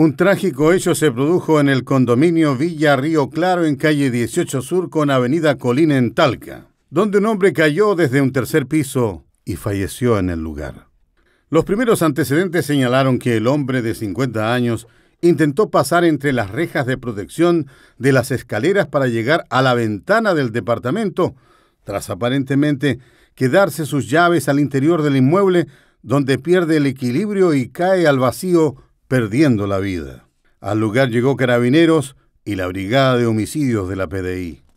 Un trágico hecho se produjo en el condominio Villa Río Claro en calle 18 Sur con avenida Colina en Talca, donde un hombre cayó desde un tercer piso y falleció en el lugar. Los primeros antecedentes señalaron que el hombre de 50 años intentó pasar entre las rejas de protección de las escaleras para llegar a la ventana del departamento, tras aparentemente quedarse sus llaves al interior del inmueble, donde pierde el equilibrio y cae al vacío perdiendo la vida. Al lugar llegó carabineros y la brigada de homicidios de la PDI.